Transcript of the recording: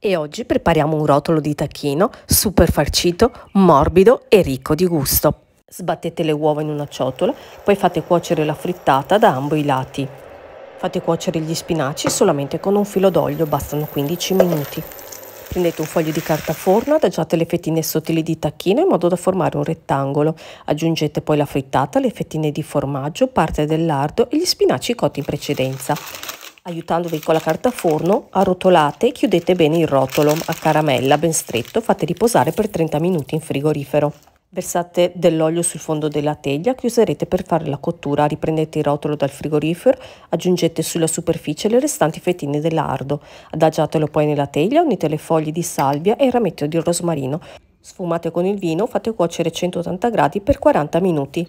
e oggi prepariamo un rotolo di tacchino super farcito, morbido e ricco di gusto. Sbattete le uova in una ciotola, poi fate cuocere la frittata da ambo i lati. Fate cuocere gli spinaci solamente con un filo d'olio, bastano 15 minuti. Prendete un foglio di carta forno, adagiate le fettine sottili di tacchino in modo da formare un rettangolo. Aggiungete poi la frittata, le fettine di formaggio, parte del lardo e gli spinaci cotti in precedenza. Aiutandovi con la carta forno, arrotolate e chiudete bene il rotolo a caramella ben stretto, fate riposare per 30 minuti in frigorifero. Versate dell'olio sul fondo della teglia che userete per fare la cottura, riprendete il rotolo dal frigorifero, aggiungete sulla superficie le restanti fettine del lardo, adagiatelo poi nella teglia, unite le foglie di salvia e il rametto di rosmarino. Sfumate con il vino, fate cuocere a 180 gradi per 40 minuti.